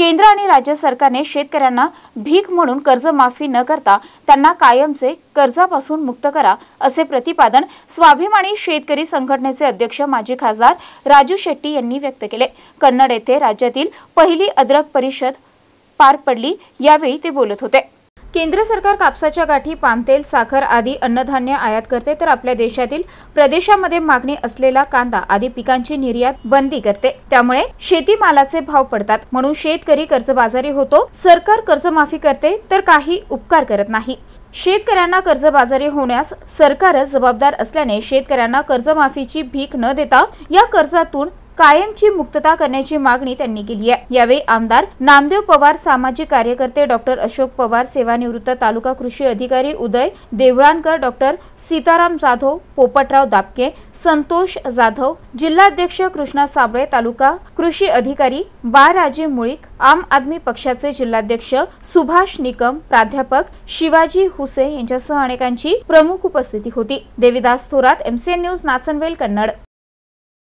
केंद्र आणि राज्य सरकारने शेतकऱ्यांना भीक म्हणून कर्जमाफी न करता त्यांना कायमचे कर्जापासून मुक्त करा असे प्रतिपादन स्वाभिमानी शेतकरी संघटनेचे अध्यक्ष माजी खासदार राजू शेट्टी यांनी व्यक्त केले कन्नड येथे राज्यातील पहिली अद्रक परिषद पार पडली यावेळी ते बोलत होते केंद्र सरकार कापसाच्या गाठी पामतेल साखर आदी अन्नधान्य आयात करते तर आपल्या देशातील प्रदेशामध्ये मागणी असलेला कांदा आदी पिकांची निर्यात बंदी करते त्यामुळे शेतीमालाचे भाव पडतात म्हणून शेतकरी कर्जबाजारी होतो सरकार कर्जमाफी करते तर काही उपकार करत नाही शेतकऱ्यांना कर्जबाजारी होण्यास सरकारच जबाबदार असल्याने शेतकऱ्यांना कर्जमाफीची भीक न देता या कर्जातून कायमची मुक्तता करण्याची मागणी त्यांनी केली आहे यावेळी आमदार नामदेव पवार सामाजिक कार्यकर्ते डॉक्टर अशोक पवार सेवानिवृत्त तालुका कृषी अधिकारी उदय देवळानकर डॉक्टर सीताराम जाधव पोपटराव दापके संतोष जाधव जिल्हाध्यक्ष कृष्णा साबळे तालुका कृषी अधिकारी बाळराजे मुळीक आम आदमी पक्षाचे जिल्हाध्यक्ष सुभाष निकम प्राध्यापक शिवाजी हुसे यांच्यासह अनेकांची प्रमुख उपस्थिती होती देविदास थोरात एमसीएन न्यूज नाचनवेल कन्नड